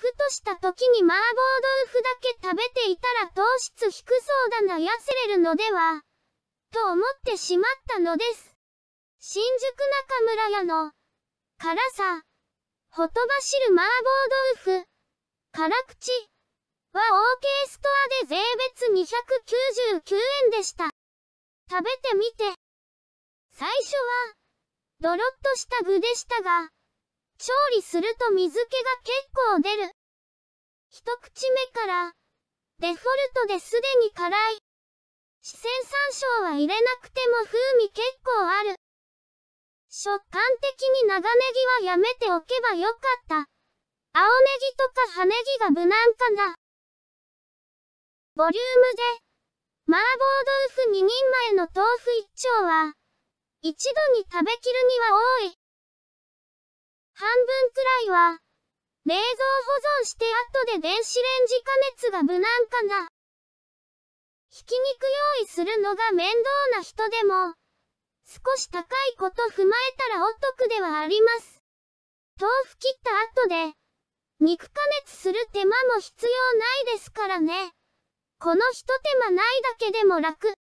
ふとした時に麻婆豆腐だけ食べていたら糖質低そうだな痩せれるのでは、と思ってしまったのです。新宿中村屋の、辛さ、ほとばしる麻婆豆腐、辛口、は OK ストアで税別299円でした。食べてみて。最初は、ドロッとした具でしたが、調理すると水気が結構出る。一口目から、デフォルトですでに辛い。四川山椒は入れなくても風味結構ある。食感的に長ネギはやめておけばよかった。青ネギとか葉ネギが無難かな。ボリュームで、麻婆豆腐2人前の豆腐1丁は、一度に食べきるには多い。半分くらいは、冷蔵保存して後で電子レンジ加熱が無難かな。ひき肉用意するのが面倒な人でも、少し高いこと踏まえたらお得ではあります。豆腐切った後で、肉加熱する手間も必要ないですからね。この一手間ないだけでも楽。